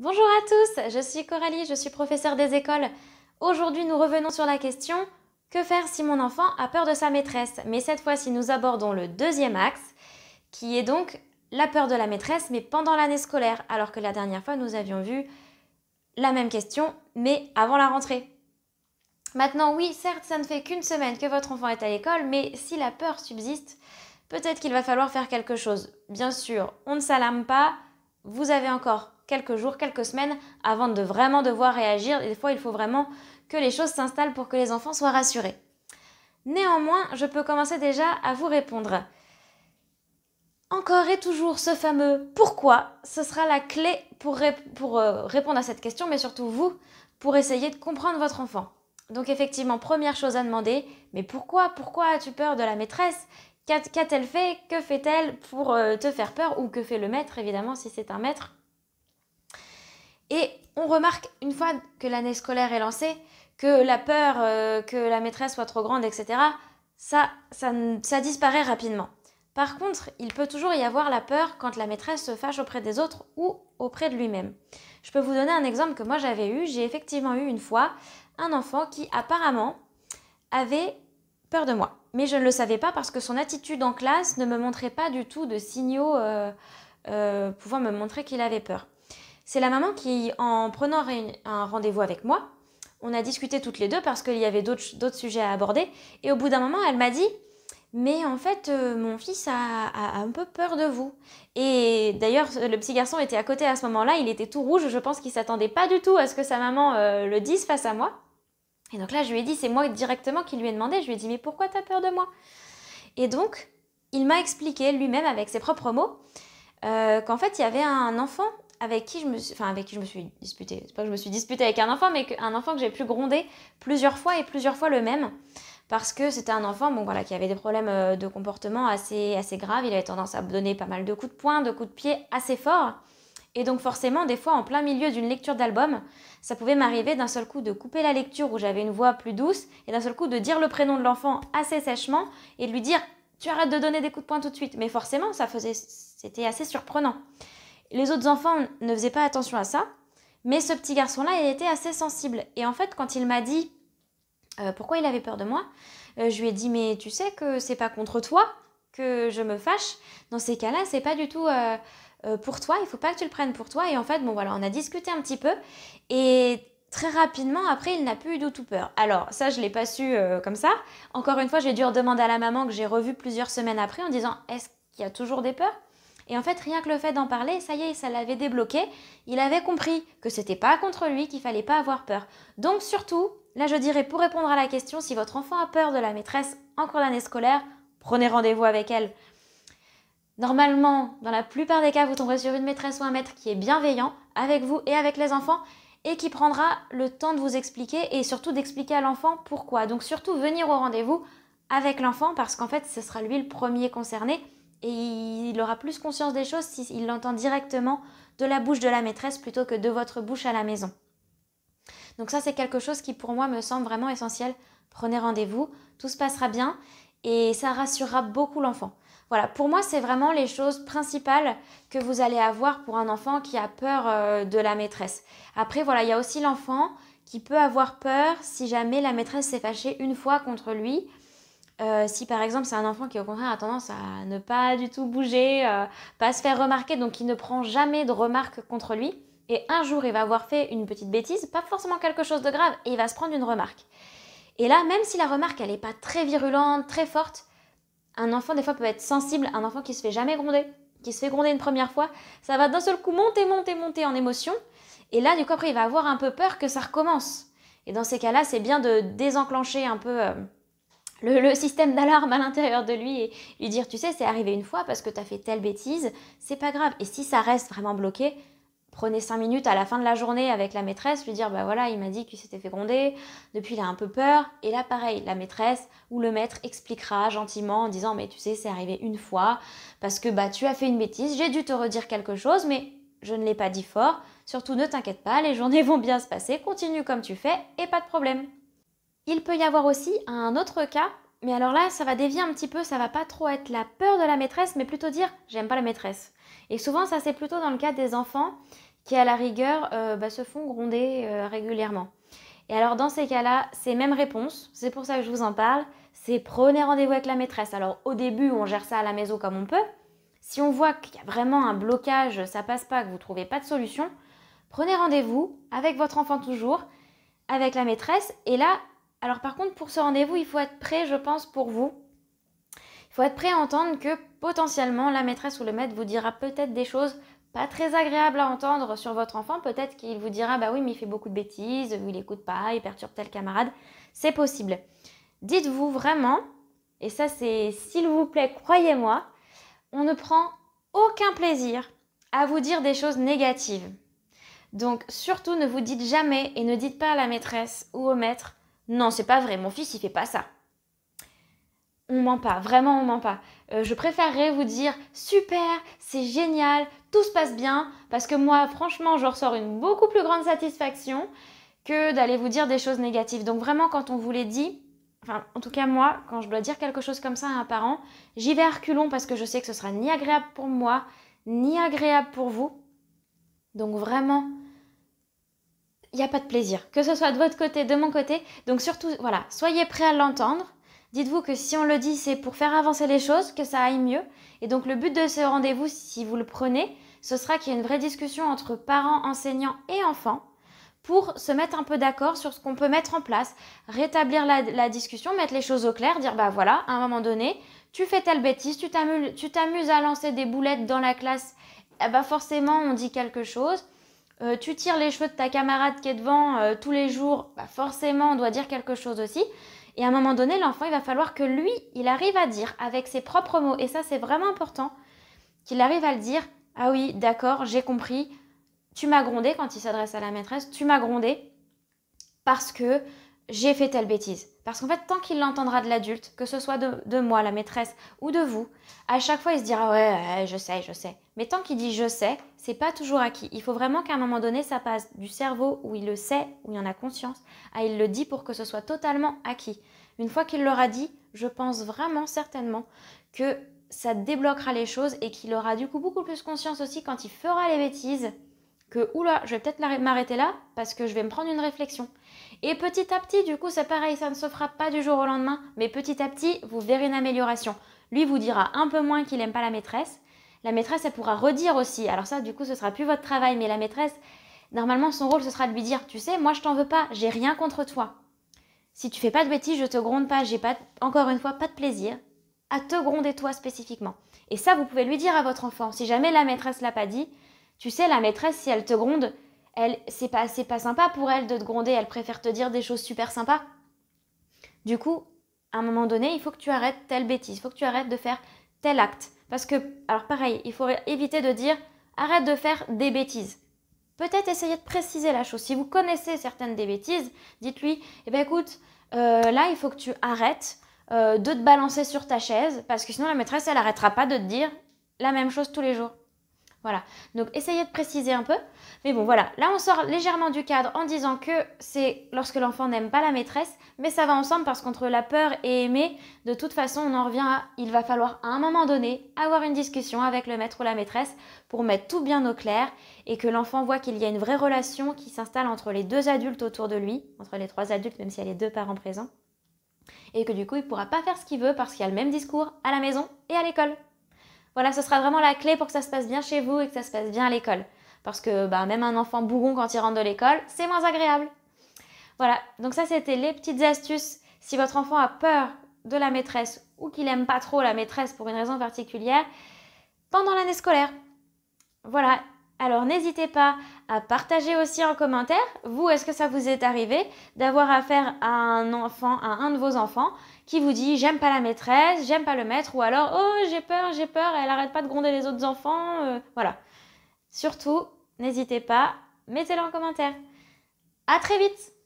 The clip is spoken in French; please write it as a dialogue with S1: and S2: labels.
S1: Bonjour à tous, je suis Coralie, je suis professeure des écoles. Aujourd'hui, nous revenons sur la question Que faire si mon enfant a peur de sa maîtresse Mais cette fois-ci, nous abordons le deuxième axe, qui est donc la peur de la maîtresse, mais pendant l'année scolaire, alors que la dernière fois, nous avions vu la même question, mais avant la rentrée. Maintenant, oui, certes, ça ne fait qu'une semaine que votre enfant est à l'école, mais si la peur subsiste, peut-être qu'il va falloir faire quelque chose. Bien sûr, on ne s'alarme pas, vous avez encore quelques jours, quelques semaines avant de vraiment devoir réagir. des fois, il faut vraiment que les choses s'installent pour que les enfants soient rassurés. Néanmoins, je peux commencer déjà à vous répondre. Encore et toujours ce fameux pourquoi, ce sera la clé pour, euh, répondre à cette question, mais surtout vous, pour essayer de comprendre votre enfant. Donc effectivement, première chose à demander, mais pourquoi, pourquoi as-tu peur de la maîtresse Qu'a-t-elle fait Que fait-elle pour euh, te faire peur Ou que fait le maître, évidemment, si c'est un maître et on remarque une fois que l'année scolaire est lancée, que la peur euh, que la maîtresse soit trop grande, etc., ça, ça, disparaît rapidement. Par contre, il peut toujours y avoir la peur quand la maîtresse se fâche auprès des autres ou auprès de lui-même. Je peux vous donner un exemple que moi j'avais eu. J'ai effectivement eu une fois un enfant qui apparemment avait peur de moi. Mais je ne le savais pas parce que son attitude en classe ne me montrait pas du tout de signaux euh, euh, pouvant me montrer qu'il avait peur. C'est la maman qui, en prenant un rendez-vous avec moi, on a discuté toutes les deux parce qu'il y avait d'autres sujets à aborder. Et au bout d'un moment, elle m'a dit Mais en fait, euh, mon fils a, un peu peur de vous. Et d'ailleurs, le petit garçon était à côté à ce moment-là, il était tout rouge. Je pense qu'il s'attendait pas du tout à ce que sa maman euh, le dise face à moi. Et donc là, je lui ai dit C'est moi directement qui lui ai demandé. Je lui ai dit Mais pourquoi tu as peur de moi Et donc, il m'a expliqué lui-même avec ses propres mots euh, qu'en fait, il y avait un enfant avec qui je me suis, enfin avec qui je me suis disputée. C'est pas que je me suis disputée avec un enfant, mais un enfant que j'ai pu gronder plusieurs fois et plusieurs fois le même, parce que c'était un enfant, bon voilà, qui avait des problèmes euh, de comportement assez assez graves. Il avait tendance à donner pas mal de coups de poing, de coups de pied assez forts. Et donc forcément, des fois, en plein milieu d'une lecture d'album, ça pouvait m'arriver d'un seul coup de couper la lecture où j'avais une voix plus douce, et d'un seul coup de dire le prénom de l'enfant assez sèchement, et de lui dire tu arrêtes de donner des coups de poing tout de suite. Mais forcément, ça faisait, c'était assez surprenant. Les autres enfants ne faisaient pas attention à ça, mais ce petit garçon-là, il était assez sensible. Et en fait, quand il m'a dit euh, pourquoi il avait peur de moi, euh, je lui ai dit mais tu sais que c'est pas contre toi que je me fâche. Dans ces cas-là, c'est pas du tout euh, pour toi. Il faut pas que tu le prennes pour toi. Et en fait, bon voilà, on a discuté un petit peu et très rapidement après il n'a plus eu du tout peur. Alors ça je l'ai pas su comme ça. Encore une fois j'ai dû redemander à la maman que j'ai revu plusieurs semaines après en disant est-ce qu'il y a toujours des peurs et en fait, rien que le fait d'en parler, ça y est, ça l'avait débloqué. Il avait compris que c'était pas contre lui, qu'il fallait pas avoir peur. Donc surtout, là je dirais pour répondre à la question, si votre enfant a peur de la maîtresse en cours d'année scolaire, prenez rendez-vous avec elle. Normalement, dans la plupart des cas, vous tomberez sur une maîtresse ou un maître qui est bienveillant avec vous et avec les enfants et qui prendra le temps de vous expliquer et surtout d'expliquer à l'enfant pourquoi. Donc surtout venir au rendez-vous avec l'enfant parce qu'en fait ce sera lui le premier concerné et il aura plus conscience des choses s'il l'entend directement de la bouche de la maîtresse plutôt que de votre bouche à la maison. Donc ça, c'est quelque chose qui pour moi me semble vraiment essentiel. Prenez rendez-vous, tout se passera bien et ça rassurera beaucoup l'enfant. Voilà, pour moi, c'est vraiment les choses principales que vous allez avoir pour un enfant qui a peur euh, de la maîtresse. Après, voilà, il y a aussi l'enfant qui peut avoir peur si jamais la maîtresse s'est fâchée une fois contre lui euh, si par exemple c'est un enfant qui au contraire a tendance à ne pas du tout bouger, euh, pas se faire remarquer, donc il ne prend jamais de remarques contre lui, et un jour il va avoir fait une petite bêtise, pas forcément quelque chose de grave, et il va se prendre une remarque. Et là, même si la remarque elle n'est pas très virulente, très forte, un enfant des fois peut être sensible, un enfant qui se fait jamais gronder, qui se fait gronder une première fois, ça va d'un seul coup monter, monter, monter en émotion, et là du coup après il va avoir un peu peur que ça recommence. Et dans ces cas-là, c'est bien de désenclencher un peu... Euh, le, système d'alarme à l'intérieur de lui et lui dire tu sais c'est arrivé une fois parce que tu as fait telle bêtise, c'est pas grave. Et si ça reste vraiment bloqué, prenez 5 minutes à la fin de la journée avec la maîtresse, lui dire bah voilà il m'a dit qu'il s'était fait gronder, depuis il a un peu peur. Et là pareil, la maîtresse ou le maître expliquera gentiment en disant mais tu sais c'est arrivé une fois parce que bah tu as fait une bêtise, j'ai dû te redire quelque chose mais je ne l'ai pas dit fort, surtout ne t'inquiète pas, les journées vont bien se passer, continue comme tu fais et pas de problème. Il peut y avoir aussi un autre cas, mais alors là, ça va dévier un petit peu, ça va pas trop être la peur de la maîtresse, mais plutôt dire j'aime pas la maîtresse. Et souvent, ça c'est plutôt dans le cas des enfants qui, à la rigueur, euh, bah, se font gronder euh, régulièrement. Et alors, dans ces cas-là, c'est même réponse, c'est pour ça que je vous en parle, c'est prenez rendez-vous avec la maîtresse. Alors, au début, on gère ça à la maison comme on peut. Si on voit qu'il y a vraiment un blocage, ça passe pas, que vous trouvez pas de solution, prenez rendez-vous avec votre enfant toujours, avec la maîtresse, et là, alors par contre, pour ce rendez-vous, il faut être prêt, je pense, pour vous. Il faut être prêt à entendre que potentiellement la maîtresse ou le maître vous dira peut-être des choses pas très agréables à entendre sur votre enfant. Peut-être qu'il vous dira bah oui, mais il fait beaucoup de bêtises, il n'écoute pas, il perturbe tel camarade. C'est possible. Dites-vous vraiment, et ça c'est s'il vous plaît, croyez-moi, on ne prend aucun plaisir à vous dire des choses négatives. Donc surtout ne vous dites jamais et ne dites pas à la maîtresse ou au maître non, c'est pas vrai, mon fils il fait pas ça. On ment pas, vraiment on ment pas. Euh, je préférerais vous dire super, c'est génial, tout se passe bien, parce que moi franchement je ressors une beaucoup plus grande satisfaction que d'aller vous dire des choses négatives. Donc vraiment quand on vous les dit, enfin en tout cas moi, quand je dois dire quelque chose comme ça à un parent, j'y vais à reculons parce que je sais que ce sera ni agréable pour moi, ni agréable pour vous. Donc vraiment, n'y a pas de plaisir, que ce soit de votre côté, de mon côté. Donc surtout, voilà, soyez prêts à l'entendre. Dites-vous que si on le dit, c'est pour faire avancer les choses, que ça aille mieux. Et donc le but de ce rendez-vous, si vous le prenez, ce sera qu'il y ait une vraie discussion entre parents, enseignants et enfants pour se mettre un peu d'accord sur ce qu'on peut mettre en place, rétablir la, discussion, mettre les choses au clair, dire bah voilà, à un moment donné, tu fais telle bêtise, tu t'amuses à lancer des boulettes dans la classe, bah forcément on dit quelque chose. Euh, tu tires les cheveux de ta camarade qui est devant euh, tous les jours, bah, forcément on doit dire quelque chose aussi. Et à un moment donné, l'enfant, il va falloir que lui, il arrive à dire avec ses propres mots, et ça c'est vraiment important, qu'il arrive à le dire, ah oui, d'accord, j'ai compris, tu m'as grondé quand il s'adresse à la maîtresse, tu m'as grondé parce que j'ai fait telle bêtise. Parce qu'en fait, tant qu'il l'entendra de l'adulte, que ce soit de, moi, la maîtresse, ou de vous, à chaque fois, il se dira ouais, ouais je sais, je sais. Mais tant qu'il dit je sais, c'est pas toujours acquis. Il faut vraiment qu'à un moment donné, ça passe du cerveau où il le sait, où il en a conscience, à il le dit pour que ce soit totalement acquis. Une fois qu'il l'aura dit, je pense vraiment certainement que ça débloquera les choses et qu'il aura du coup beaucoup plus conscience aussi quand il fera les bêtises que oula, je vais peut-être m'arrêter là parce que je vais me prendre une réflexion. Et petit à petit, du coup, c'est pareil, ça ne se fera pas du jour au lendemain, mais petit à petit, vous verrez une amélioration. Lui vous dira un peu moins qu'il n'aime pas la maîtresse. La maîtresse, elle pourra redire aussi. Alors ça, du coup, ce sera plus votre travail, mais la maîtresse, normalement, son rôle, ce sera de lui dire, tu sais, moi, je t'en veux pas, j'ai rien contre toi. Si tu fais pas de bêtises, je ne te gronde pas, j'ai pas, encore une fois, pas de plaisir à te gronder toi spécifiquement. Et ça, vous pouvez lui dire à votre enfant. Si jamais la maîtresse l'a pas dit, tu sais, la maîtresse, si elle te gronde, elle, c'est pas, pas sympa pour elle de te gronder, elle préfère te dire des choses super sympas. Du coup, à un moment donné, il faut que tu arrêtes telle bêtise, il faut que tu arrêtes de faire tel acte. Parce que, alors pareil, il faut éviter de dire arrête de faire des bêtises. Peut-être essayer de préciser la chose. Si vous connaissez certaines des bêtises, dites-lui, eh ben écoute, euh, là, il faut que tu arrêtes euh, de te balancer sur ta chaise, parce que sinon la maîtresse, elle n'arrêtera pas de te dire la même chose tous les jours. Voilà. Donc essayez de préciser un peu. Mais bon, voilà. Là, on sort légèrement du cadre en disant que c'est lorsque l'enfant n'aime pas la maîtresse, mais ça va ensemble parce qu'entre la peur et aimer, de toute façon, on en revient à il va falloir à un moment donné avoir une discussion avec le maître ou la maîtresse pour mettre tout bien au clair et que l'enfant voit qu'il y a une vraie relation qui s'installe entre les deux adultes autour de lui, entre les trois adultes, même s'il y a les deux parents présents. Et que du coup, il ne pourra pas faire ce qu'il veut parce qu'il y a le même discours à la maison et à l'école. Voilà, ce sera vraiment la clé pour que ça se passe bien chez vous et que ça se passe bien à l'école. Parce que bah, même un enfant bougon quand il rentre de l'école, c'est moins agréable. Voilà, donc ça c'était les petites astuces. Si votre enfant a peur de la maîtresse ou qu'il n'aime pas trop la maîtresse pour une raison particulière, pendant l'année scolaire. Voilà, alors n'hésitez pas à partager aussi en commentaire, vous, est-ce que ça vous est arrivé d'avoir affaire à un enfant, à un de vos enfants qui vous dit j'aime pas la maîtresse, j'aime pas le maître, ou alors oh j'ai peur, j'ai peur, elle arrête pas de gronder les autres enfants, euh, voilà. Surtout, n'hésitez pas, mettez-le en commentaire. À très vite